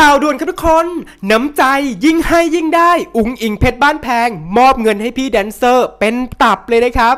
ข่าวด่วนครับทุกคน น้ำใจยิ่งให้ยิ่งได้ อุ้งอิงเพชรบ้านแพงมอบเงินให้พี่แดนเซอร์ เป็นตับเลยนะครับ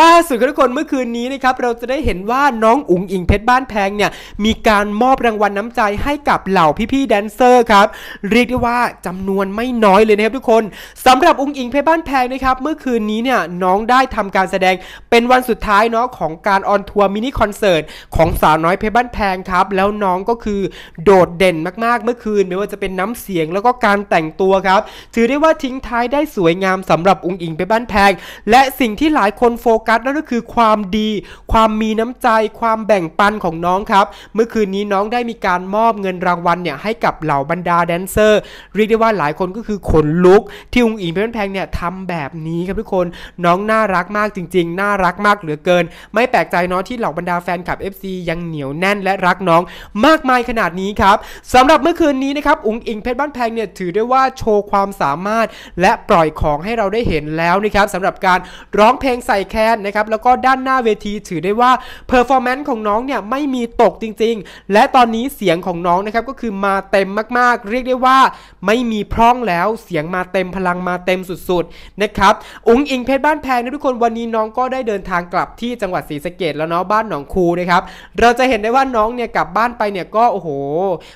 ล่าสุดครับทุกคนเมื่อคืนนี้นะครับเราจะได้เห็นว่าน้องอุ้งอิงเพชรบ้านแพงเนี่ยมีการมอบรางวัลน้ำใจให้กับเหล่าพี่ๆแดนเซอร์ครับเรียกได้ว่าจำนวนไม่น้อยเลยนะครับทุกคน สำหรับอุ้งอิงเพชรบ้านแพงนะครับเมื่อคืนนี้เนี่ยน้องได้ทำการแสดงเป็นวันสุดท้ายเนาะของการออนทัวร์มินิคอนเสิร์ตของสาวน้อยเพชรบ้านแพงครับแล้วน้องก็คือโดดเด่นมากๆมื่อคืนไม่ว่าจะเป็นน้ำเสียงแล้วก็การแต่งตัวครับถือได้ว่าทิ้งท้ายได้สวยงามสำหรับองค์อิงไปบ้านแพง และสิ่งที่หลายคนโฟกัสนั่นก็คือความดี ความมีน้ำใจความแบ่งปันของน้องครับเมื่อคืนนี้น้องได้มีการมอบเงินรางวัลเนี่ยให้กับเหล่าบรรดาแดนเซอร์เรียกได้ว่าหลายคนก็คือขนลุก ที่องค์อิงไปบ้านแพงเนี่ยทำแบบนี้ครับทุกคนน้องน่ารักมากจริงๆน่ารักมากเหลือเกินไม่แปลกใจเนาะที่เหล่าบรรดาแฟนคลับ FC ยังเหนียวแน่นและรักน้องมากมายขนาดนี้ครับสำหรับเมื่อคืนนี้นะครับ อุ๋งอิงเพชรบ้านแพงเนี่ยถือได้ว่าโชว์ความสามารถและปล่อยของให้เราได้เห็นแล้วนะครับสำหรับการร้องเพลงใส่แคนนะครับแล้วก็ด้านหน้าเวทีถือได้ว่าเพอร์ฟอร์แมนซ์ของน้องเนี่ยไม่มีตกจริงๆ และตอนนี้เสียงของน้องนะครับก็คือมาเต็มมากๆ เรียกได้ว่าไม่มีพร่องแล้วเสียงมาเต็มพลังมาเต็มสุดๆนะครับอุ๋งอิงเพชรบ้านแพงนะทุกคนวันนี้น้องก็ได้เดินทางกลับที่จังหวัดศรีสะเกดแล้วเนาะบ้านหนองคูนะครับเราจะเห็นได้ว่าน้องเนี่ยกลับบ้านไปเนี่ยก็โอ้โห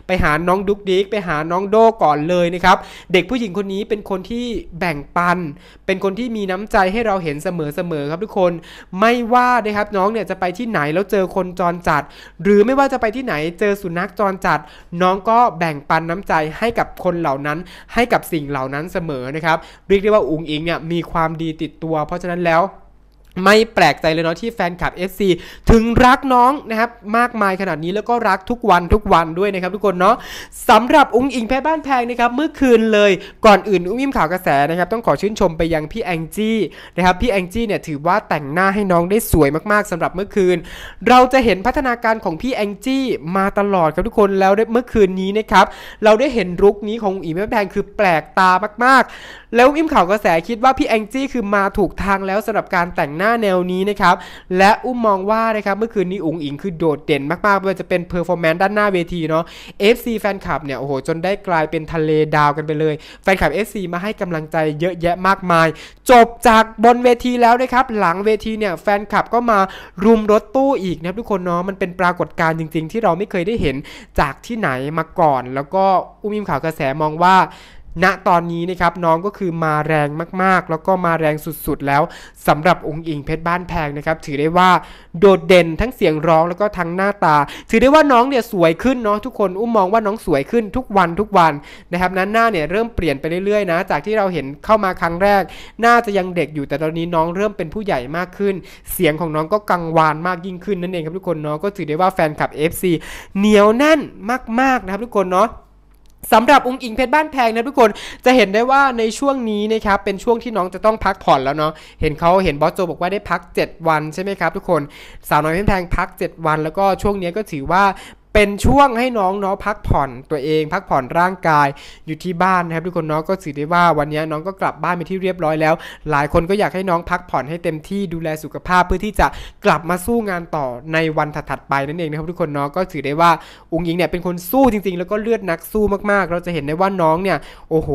ไปหาน้องดูุกดิกไปหาน้องโดก่อนเลยนะครับ เด็กผู้หญิงคนนี้เป็นคนที่แบ่งปัน เป็นคนที่มีน้ำใจให้เราเห็นเสมอๆครับทุกคน ไม่ว่านะครับน้องเนี่ยจะไปที่ไหนแล้วเจอคนจรจัด หรือไม่ว่าจะไปที่ไหนเจอสุนัขจรจัด น้องก็แบ่งปันน้ำใจให้กับคนเหล่านั้นให้กับสิ่งเหล่านั้นเสมอนะครับเรียกได้ว่าอุงอิงเนี่ยมีความดีติดตัวเพราะฉะนั้นแล้วไม่แปลกใจเลยเนาะที่แฟนคลับ FC ถึงรักน้องนะครับ มากมายขนาดนี้แล้วก็รักทุกวันทุกวันด้วยนะครับทุกคนเนาะสำหรับ อุ้งอิงแพ้บ้านแพงนะครับเมื่อคืนเลยก่อนอื่น อุ้งอิมข่าวกระแสนะครับต้องขอชื่นชมไปยังพี่แองจี้นะครับพี่แองจี้เนี่ยถือว่าแต่งหน้าให้น้องได้สวยมากๆสำหรับเมื่อคืน เราจะเห็นพัฒนาการของพี่แองจี้มาตลอดครับทุกคนแล้วเมื่อคืนนี้นะครับเราได้เห็นรุกนี้ของอุ้งอิงแพ้แพงคือแปลกตามากๆแล้วอุ้งอิมข่าวกระแสคิดว่าพี่แองจี้คือมาถูกทางแล้วสำหรับการแต่งหน้าแนวนี้นะครับ และอุ้มมองว่านะครับเมื่อคืนนี้อุ๋งอิงคือโดดเด่นมากๆไม่ว่าจะเป็นเพอร์ฟอร์แมนซ์ด้านหน้าเวทีเนาะ FC แฟนคลับเนี่ยโอ้โหจนได้กลายเป็นทะเลดาวกันไปเลยแฟนคลับ FC มาให้กำลังใจเยอะแยะมากมาย จบจากบนเวทีแล้วนะครับ หลังเวทีเนี่ยแฟนคลับก็มารุมรถตู้อีกนะครับ ทุกคนเนาะ มันเป็นปรากฏการณ์จริงๆ ที่เราไม่เคยได้เห็นจากที่ไหนมาก่อน แล้วก็อุ้มอิมข่าวกระแสมองว่าณตอนนี้นะครับน้องก็คือมาแรงมากๆ แล้วก็มาแรงสุดๆแล้วสำหรับองค์อิงเพชรบ้านแพงนะครับถือได้ว่าโดดเด่นทั้งเสียงร้องแล้วก็ทั้งหน้าตา ถือได้ว่าน้องเนี่ยสวยขึ้นเนาะทุกคนอุ้มมองว่าน้องสวยขึ้นทุกวันทุกวันนะครับนั้นหน้าเนี่ยเริ่มเปลี่ยนไปเรื่อยๆนะจากที่เราเห็นเข้ามาครั้งแรกน่าจะยังเด็กอยู่แต่ตอนนี้น้องเริ่มเป็นผู้ใหญ่มากขึ้น เสียงของน้องก็กังวานมากยิ่งขึ้นนั่นเองครับทุกคนเนาะก็ถือได้ว่าแฟนคลับ FC เหนียวแน่นมากๆนะครับ ทุกคนเนาะสำหรับอุ้งอิงเพชรบ้านแพงนะทุกคนจะเห็นได้ว่าในช่วงนี้นะครับเป็นช่วงที่น้องจะต้องพักผ่อนแล้วเนาะเห็นเขาเห็นบอสโจบอกว่าได้พัก 7 วันใช่ไหมครับทุกคน สาวน้อยเพชรแพงพัก 7 วันแล้วก็ช่วงนี้ก็ถือว่าเป็นช่วงให้น้องเนาะพักผ่อนตัวเอง พักผ่อนร่างกายอยู่ที่บ้านนะครับทุกคนเนาะก็สื่อได้ว่าวันนี้น้องก็กลับบ้านไปที่เรียบร้อยแล้ว หลายคนก็อยากให้น้องพักผ่อนให้เต็มที่ดูแลสุขภาพเพื่อที่จะกลับมาสู้งานต่อในวันถัดๆไป นั่นเองนะครับทุกคนเนาะก็สื่อได้ว่าอุ้งยิงเนี่ยเป็นคนสู้จริงๆแล้วก็เลือดนักสู้มากๆ เราจะเห็นได้ว่าน้องเนี่ยโอ้โห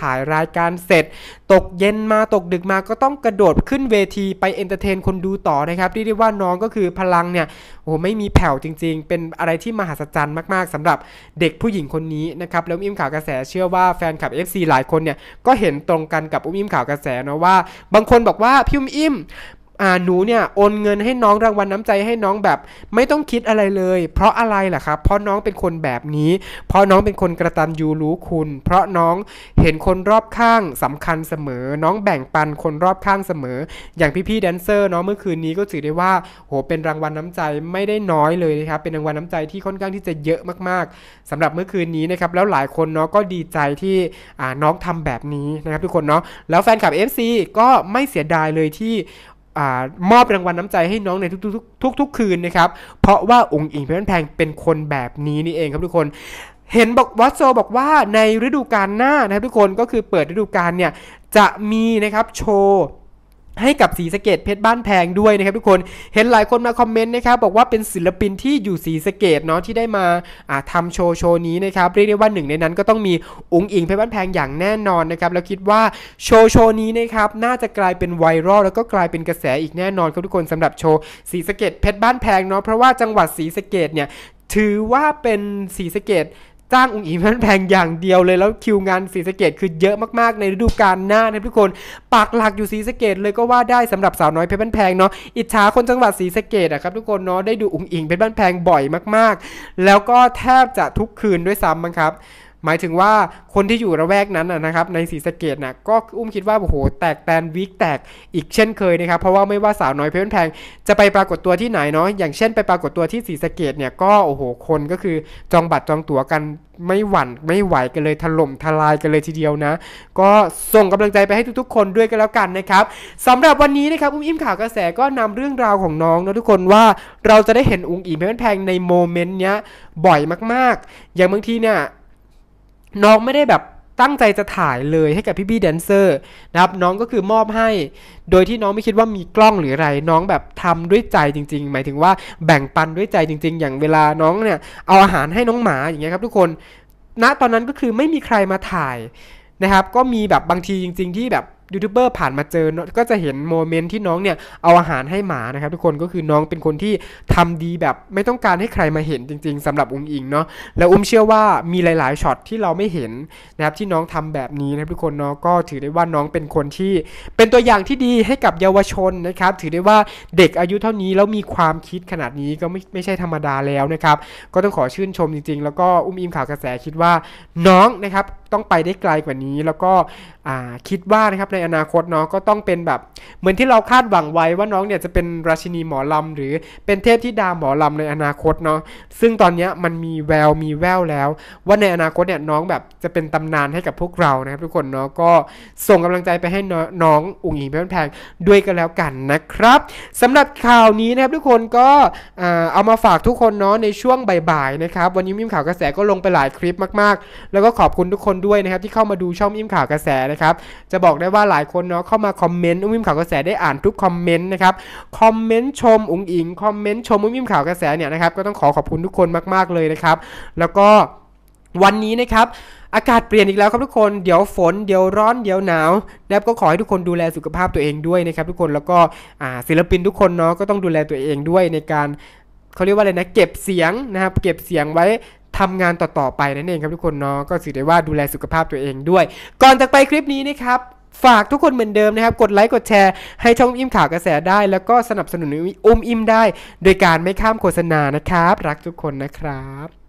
ถ่ายรายการเสร็จ ตกเย็นมาตกดึกมาก็ต้องกระโดดขึ้นเวทีไปเอนเตอร์เทนคนดูต่อนะครับที่เรียกว่าน้องก็คือพลังเนี่ยโอ้โหไม่มีแผ่วจริง ๆ เป็นอะไรที่มหัศจรรย์มาก ๆสำหรับเด็กผู้หญิงคนนี้นะครับ แล้วอิ่มข่าวกระแสเชื่อว่าแฟนคลับ FC หลายคนเนี่ย ก็เห็นตรงกันกับอุ้มอิ่มข่าวกระแสนะว่า บางคนบอกว่า พี่อุ้มอิ่มอ่าหนูเนี่ยโอนเงินให้น้องรางวัลน้ำใจให้น้องแบบไม่ต้องคิดอะไรเลยเพราะอะไรล่ะครับเพราะน้องเป็นคนแบบนี้เพราะน้องเป็นคนกระตันยูรู้คุณ เพราะน้องเห็นคนรอบข้างสำคัญเสมอ น้องแบ่งปันคนรอบข้างเสมออย่างพี่ๆแดนเซอร์เนาะเมื่อคืนนี้ก็ถือได้ว่าโหเป็นรางวัลน้ำใจไม่ได้น้อยเลยนะครับเป็นรางวัลน้ำใจที่ค่อนข้างที่จะเยอะมากๆ สำหรับเมื่อคืนนี้นะครับแล้วหลายคนเนาะก็ดีใจที่น้องทำแบบนี้นะครับทุกคนเนาะแล้วแฟนคลับเซีก็ไม่เสียดายเลยที่มอบรางวัลน้ำใจให้น้องในทุกๆทุกๆคืนนะครับ เพราะว่าองค์อิงเพชนแพงเป็นคนแบบนี้นี่เองครับทุกคน เห็นบอกวัตโซบอกว่าในฤดูกาลหน้านะครับทุกคนก็คือเปิดฤดูกาลเนี่ย จะมีนะครับโชว์ให้กับสีสเกตเพชรบ้านแพงด้วยนะครับทุกคน เห็นหลายคนมาคอมเมนต์นะครับบอกว่าเป็นศิลปินที่อยู่สีสเกตเนาะที่ได้มาทำโชว์ โชว์ นี้นะครับเรียกได้ว่าหนึ่งในนั้นก็ต้องมีอุ้งอิงเพชรบ้านแพงอย่างแน่นอนนะครับแล้วคิดว่าโชว์โชว์นี้นะครับน่าจะกลายเป็นไวรัลแล้วก็กลายเป็นกระแสอีกแน่นอนครับทุกคนสำหรับโชว์สีสเกตเพชรบ้านแพงเนาะเพราะว่าจังหวัดสีสเกตเนี่ยถือว่าเป็นสีสเกตจ้างอุ้งอิงมันแพงอย่างเดียวเลยแล้ว คิวงานสีสเกตคือเยอะมากๆ ในฤดูกาลหน้านะทุกคน ปากหลักอยู่สีสเกตเลยก็ว่าได้สำหรับสาวน้อยเพชรบ้านแพงเนาะอิจฉาคนจังหวัดสีสเกตอะครับทุกคนเนาะได้ดูอุ้งอิงเพชรบ้านแพงบ่อยมากๆ แล้วก็แทบจะทุกคืนด้วยซ้ำมั้งครับหมายถึงว่าคนที่อยู่ระแวกนั้นนะครับ ในศรีสะเกดนะก็อุ้มคิดว่า โอ้โห แตกแตนวิกแตกอีกเช่นเคยนะครับ เพราะว่าไม่ว่าสาวน้อยเพ่ินแพงจะไปปรากฏตัวที่ไหนเนาะอย่างเช่นไปปรากฏตัวที่ศรีสะเกดเนี่ยก็โอ้โห คนก็คือจองบัตรจองตั๋วกันไม่หวั่นไม่ไหวกันเลยถล่มทลายกันเลยทีเดียวนะ ก็ส่งกำลังใจไปให้ทุกๆ คนด้วยกันแล้วกันนะครับสำหรับวันนี้นะครับอุ้มอิ่มข่าวกระแสก็นำเรื่องราวของน้องนะทุกคนว่าเราจะได้เห็นอุ้งอิ่มเพ่ินแพงในโมเมนต์เนี้ยบ่อยมาก ๆ อย่างบางทีเนี่ยน้องไม่ได้แบบตั้งใจจะถ่ายเลยให้กับพี่พี่แดนเซอร์นะครับน้องก็คือมอบให้โดยที่น้องไม่คิดว่ามีกล้องหรืออะไร น้องแบบทำด้วยใจจริงๆ หมายถึงว่าแบ่งปันด้วยใจจริงๆ อย่างเวลาน้องเนี่ยเอาอาหารให้น้องหมาอย่างเงี้ยครับทุกคนณนะตอนนั้นก็คือไม่มีใครมาถ่ายนะครับก็มีแบบบางทีจริง ๆที่แบบยูทูบเบอร์ผ่านมาเจอก็จะเห็นโมเมนต์ที่น้องเนี่ยเอาอาหารให้หมานะครับ ทุกคนก็คือน้องเป็นคนที่ทำดีแบบไม่ต้องการให้ใครมาเห็นจริงๆ สำหรับอุ้มอิงเนาะแล้วอุ้มเชื่อว่ามีหลายๆช็อตที่เราไม่เห็นนะครับที่น้องทำแบบนี้นะทุกคนเนาะก็ถือได้ว่าน้องเป็นคนที่ เป็นตัวอย่างที่ดีให้กับเยาวชนนะครับ ถือได้ว่าเด็กอายุเท่านี้แล้วมีความคิดขนาดนี้ก็ไม่ไม่ใช่ธรรมดาแล้วนะครับก็ต้องขอชื่นชมจริง ๆ แล้วก็อุ้มอิงข่าวกระแสคิดว่าน้องนะครับต้องไปได้ไกลกว่านี้แล้วก็คิดว่านะครับในอนาคตเนาะก็ต้องเป็นแบบ เหมือนที่เราคาดหวังไว้ว่าน้องเนี่ยจะเป็นราชินีหมอลำหรือเป็นเทพธิดาหมอลำในอนาคตเนาะซึ่งตอนนี้มันมีแววมีแววแล้ว ว่าในอนาคตเนี่ยน้องแบบจะเป็นตำนานให้กับพวกเรานะครับทุกคนเนาะก็ส่งกำลังใจไปให้น้องอุ๋งอิงเพ็นแพงด้วยกันแล้วกันนะครับสำหรับข่าวนี้นะครับทุกคนก็เอามาฝากทุกคนเนาะในช่วงบ่ายๆนะครับ วันนี้มิมข่าวกระแสก็ลงไปหลายคลิปมากๆ แล้วก็ขอบคุณทุกคนนด้วยนะครับที่เข้ามาดูช่องอิ่มข่าวกระแสนะครับ จะบอกได้ว่าหลายคนเนาะเข้ามาคอมเมนต์อุ้มอิ่มข่าวกระแสได้อ่านทุกคอมเมนต์นะครับคอมเมนต์ชมอุ๋งอิงคอมเมนต์ชมอุ้มอิ่มข่าวกระแสเนี่ยนะครับก็ต้องขอขอบคุณทุกคนมาก ๆ เลยนะครับแล้วก็วันนี้นะครับ อากาศเปลี่ยนอีกแล้วครับทุกคนเดี๋ยวฝน เดี๋ยวร้อนเดี๋ยวหนาวนะครับก็ขอให้ทุกคนดูแลสุขภาพตัวเองด้วยนะครับทุกคนแล้วก็ศิลปินทุกคนเนาะก็ต้องดูแลตัวเองด้วยในการเขาเรียกว่าอะไรนะเก็บเสียงนะครับเก็บเสียงไว้ทำงานต่อ ๆ ไป นั่นเองครับทุกคนเนาะก็สื่อได้ว่าดูแลสุขภาพตัวเองด้วย ก่อนจากไปคลิปนี้นะครับ ฝากทุกคนเหมือนเดิมนะครับ กดไลค์กดแชร์ ให้ช่องอิมข่าวกระแสได้ แล้วก็สนับสนุนอุ้มอิมได้ โดยการไม่ข้ามโฆษณานะครับ รักทุกคนนะครับ